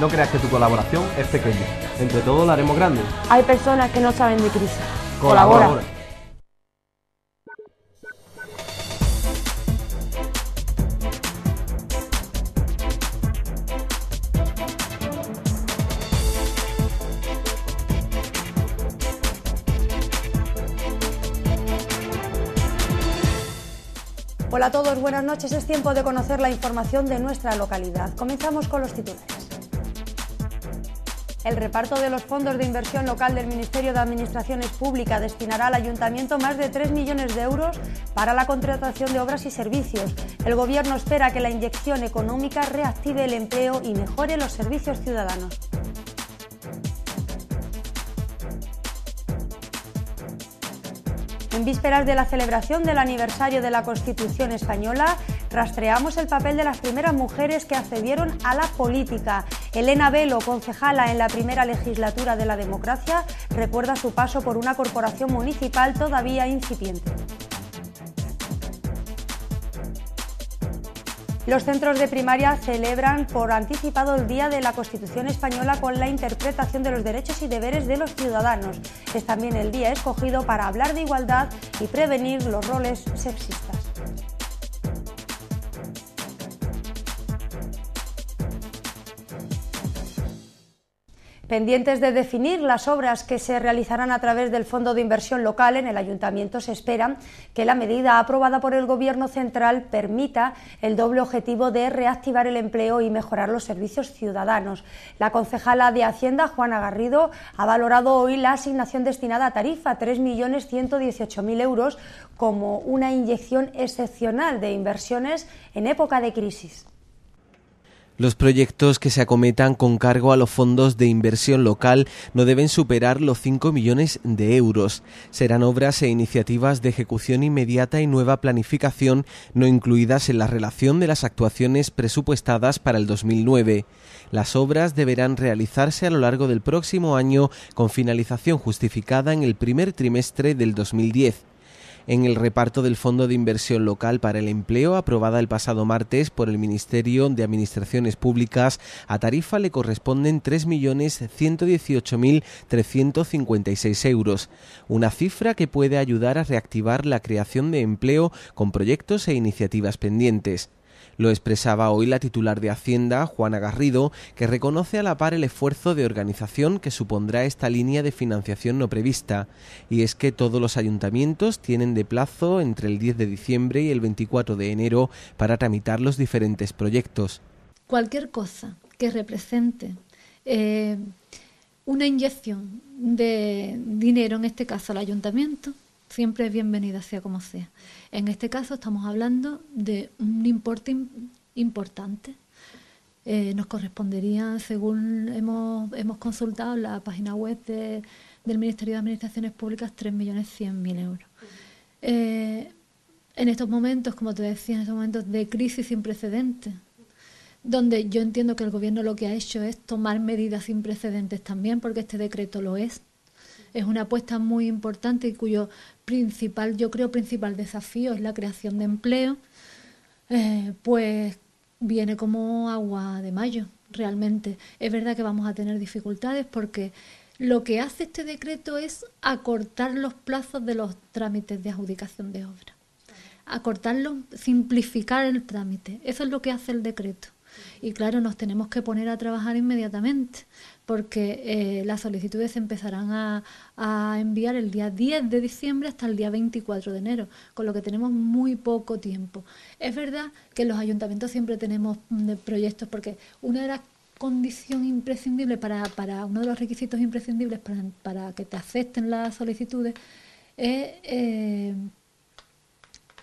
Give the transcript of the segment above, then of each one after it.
No creas que tu colaboración es pequeña. Entre todos la haremos grande. Hay personas que no saben de crisis. Colabora. Hola a todos, buenas noches. Es tiempo de conocer la información de nuestra localidad. Comenzamos con los titulares. El reparto de los fondos de inversión local del Ministerio de Administraciones Públicas destinará al Ayuntamiento más de 3 millones de euros para la contratación de obras y servicios. El Gobierno espera que la inyección económica reactive el empleo y mejore los servicios ciudadanos. En vísperas de la celebración del aniversario de la Constitución española, rastreamos el papel de las primeras mujeres que accedieron a la política. Elena Velo, concejala en la primera legislatura de la democracia, recuerda su paso por una corporación municipal todavía incipiente. Los centros de primaria celebran por anticipado el Día de la Constitución Española con la interpretación de los derechos y deberes de los ciudadanos. Es también el día escogido para hablar de igualdad y prevenir los roles sexistas. Pendientes de definir las obras que se realizarán a través del Fondo de Inversión Local en el Ayuntamiento, se espera que la medida aprobada por el Gobierno Central permita el doble objetivo de reactivar el empleo y mejorar los servicios ciudadanos. La concejala de Hacienda, Juana Garrido, ha valorado hoy la asignación destinada a tarifa, 3.118.000 euros, como una inyección excepcional de inversiones en época de crisis. Los proyectos que se acometan con cargo a los fondos de inversión local no deben superar los 5 millones de euros. Serán obras e iniciativas de ejecución inmediata y nueva planificación no incluidas en la relación de las actuaciones presupuestadas para el 2009. Las obras deberán realizarse a lo largo del próximo año con finalización justificada en el primer trimestre del 2010 en el reparto del Fondo de Inversión Local para el Empleo, aprobada el pasado martes por el Ministerio de Administraciones Públicas, a tarifa le corresponden 3.118.356 euros, una cifra que puede ayudar a reactivar la creación de empleo con proyectos e iniciativas pendientes. Lo expresaba hoy la titular de Hacienda, Juana Garrido, que reconoce a la par el esfuerzo de organización que supondrá esta línea de financiación no prevista. Y es que todos los ayuntamientos tienen de plazo entre el 10 de diciembre y el 24 de enero para tramitar los diferentes proyectos. Cualquier cosa que represente eh, una inyección de dinero, en este caso al ayuntamiento, siempre es bienvenida, sea como sea. En este caso estamos hablando de un importe importante. Eh, nos correspondería, según hemos, hemos consultado en la página web del Ministerio de Administraciones Públicas, 3.100.000 euros. Eh, en estos momentos, como te decía, en estos momentos de crisis sin precedentes, donde yo entiendo que el Gobierno lo que ha hecho es tomar medidas sin precedentes también, porque este decreto lo es, es una apuesta muy importante y cuyo principal, yo creo, principal desafío es la creación de empleo, eh, pues viene como agua de mayo, realmente. Es verdad que vamos a tener dificultades porque lo que hace este decreto es acortar los plazos de los trámites de adjudicación de obra, acortarlos, simplificar el trámite. Eso es lo que hace el decreto. Y claro, nos tenemos que poner a trabajar inmediatamente porque eh, las solicitudes se empezarán a, enviar el día 10 de diciembre hasta el día 24 de enero, con lo que tenemos muy poco tiempo. Es verdad que los ayuntamientos siempre tenemos mm, proyectos, porque una de las condiciones imprescindibles para, para uno de los requisitos imprescindibles para, para que te acepten las solicitudes es eh,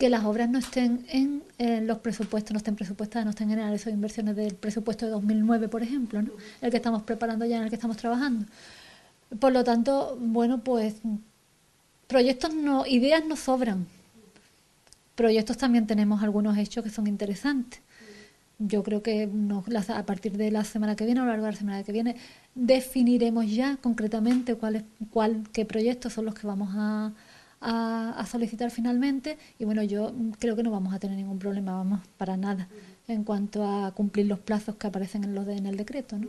que las obras no estén en, los presupuestos, no estén presupuestadas, no estén en el inversiones del presupuesto de 2009, por ejemplo, el que estamos preparando ya, en el que estamos trabajando. Por lo tanto, bueno, pues proyectos no, ideas no sobran. Proyectos también tenemos algunos hechos que son interesantes. Yo creo que a partir de la semana que viene, a lo largo de la semana que viene, definiremos ya concretamente cuál, qué proyectos son los que vamos a, a, solicitar finalmente y bueno, yo creo que no vamos a tener ningún problema, vamos para nada en cuanto a cumplir los plazos que aparecen en, los en el decreto. ¿no?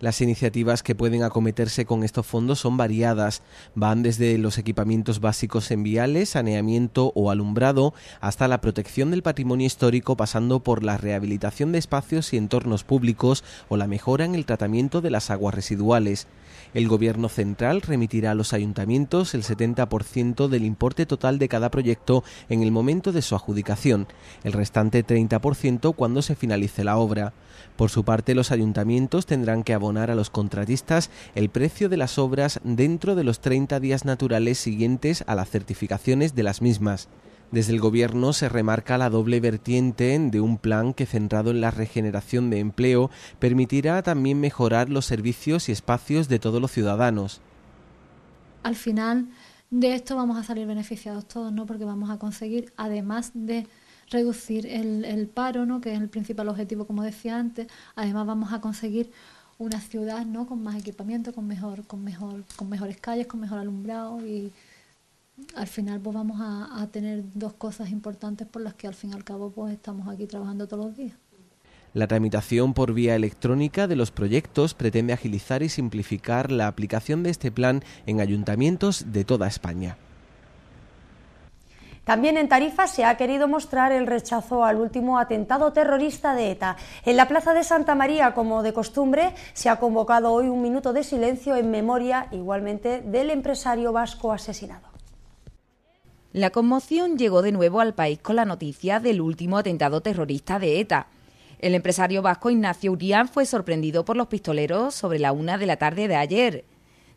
Las iniciativas que pueden acometerse con estos fondos son variadas, van desde los equipamientos básicos en viales, saneamiento o alumbrado, hasta la protección del patrimonio histórico pasando por la rehabilitación de espacios y entornos públicos o la mejora en el tratamiento de las aguas residuales. El Gobierno central remitirá a los ayuntamientos el 70% del importe total de cada proyecto en el momento de su adjudicación, el restante 30% cuando se finalice la obra. Por su parte, los ayuntamientos tendrán a los contratistas el precio de las obras dentro de los 30 días naturales siguientes a las certificaciones de las mismas. Desde el Gobierno se remarca la doble vertiente de un plan que, centrado en la regeneración de empleo, permitirá también mejorar los servicios y espacios de todos los ciudadanos. Al final de esto vamos a salir beneficiados todos, ¿no? Porque vamos a conseguir, además de reducir el, el paro, ¿no? que es el principal objetivo, como decía antes, además vamos a conseguir una ciudad ¿no? con más equipamiento, con, mejor, con, mejor, con mejores calles, con mejor alumbrado y al final pues vamos a, a tener dos cosas importantes por las que al fin y al cabo pues estamos aquí trabajando todos los días. La tramitación por vía electrónica de los proyectos pretende agilizar y simplificar la aplicación de este plan en ayuntamientos de toda España. También en Tarifa se ha querido mostrar el rechazo al último atentado terrorista de ETA. En la Plaza de Santa María, como de costumbre, se ha convocado hoy un minuto de silencio en memoria igualmente del empresario vasco asesinado. La conmoción llegó de nuevo al país con la noticia del último atentado terrorista de ETA. El empresario vasco Ignacio Urián fue sorprendido por los pistoleros sobre la una de la tarde de ayer.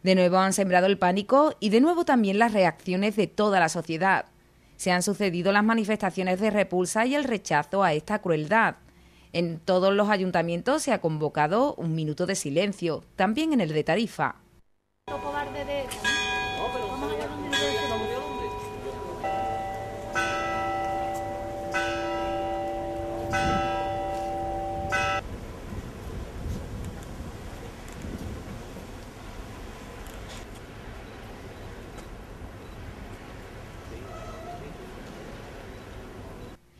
De nuevo han sembrado el pánico y de nuevo también las reacciones de toda la sociedad se han sucedido las manifestaciones de repulsa y el rechazo a esta crueldad. En todos los ayuntamientos se ha convocado un minuto de silencio, también en el de Tarifa.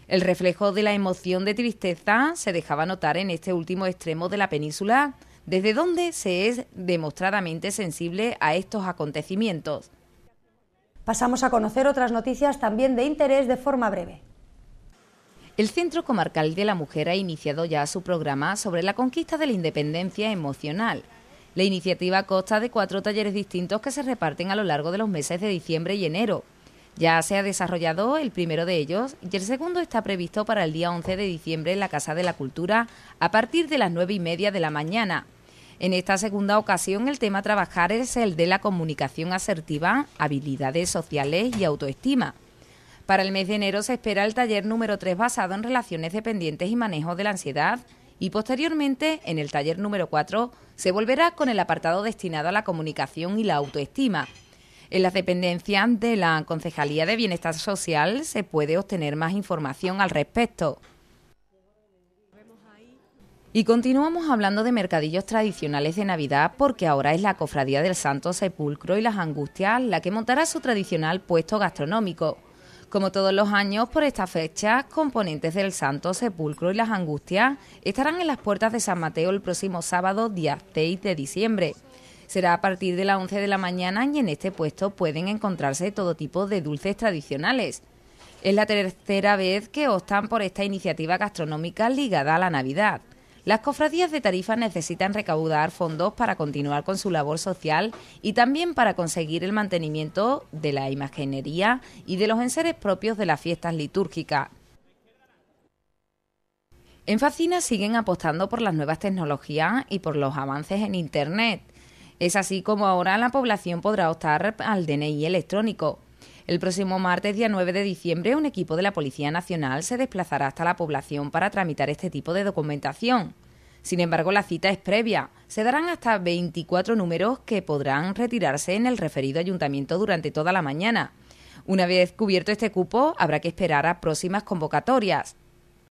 El reflejo de la emoción de tristeza se dejaba notar en este último extremo de la península, desde donde se es demostradamente sensible a estos acontecimientos. Pasamos a conocer otras noticias también de interés de forma breve. El Centro Comarcal de la Mujer ha iniciado ya su programa sobre la conquista de la independencia emocional. La iniciativa consta de cuatro talleres distintos que se reparten a lo largo de los meses de diciembre y enero. Ya se ha desarrollado el primero de ellos y el segundo está previsto para el día 11 de diciembre en la Casa de la Cultura a partir de las nueve y media de la mañana. En esta segunda ocasión el tema a trabajar es el de la comunicación asertiva, habilidades sociales y autoestima. Para el mes de enero se espera el taller número 3 basado en relaciones dependientes y manejo de la ansiedad y posteriormente en el taller número 4 se volverá con el apartado destinado a la comunicación y la autoestima. En las dependencias de la Concejalía de Bienestar Social se puede obtener más información al respecto. Y continuamos hablando de mercadillos tradicionales de Navidad porque ahora es la Cofradía del Santo Sepulcro y las Angustias la que montará su tradicional puesto gastronómico. Como todos los años, por esta fecha, componentes del Santo Sepulcro y las Angustias estarán en las puertas de San Mateo el próximo sábado, día 6 de diciembre será a partir de las 11 de la mañana y en este puesto pueden encontrarse todo tipo de dulces tradicionales. Es la tercera vez que optan por esta iniciativa gastronómica ligada a la Navidad. Las cofradías de Tarifa necesitan recaudar fondos para continuar con su labor social y también para conseguir el mantenimiento de la imaginería y de los enseres propios de las fiestas litúrgicas. En Facina siguen apostando por las nuevas tecnologías y por los avances en Internet. Es así como ahora la población podrá optar al DNI electrónico. El próximo martes, día 9 de diciembre, un equipo de la Policía Nacional se desplazará hasta la población para tramitar este tipo de documentación. Sin embargo, la cita es previa. Se darán hasta 24 números que podrán retirarse en el referido ayuntamiento durante toda la mañana. Una vez cubierto este cupo, habrá que esperar a próximas convocatorias.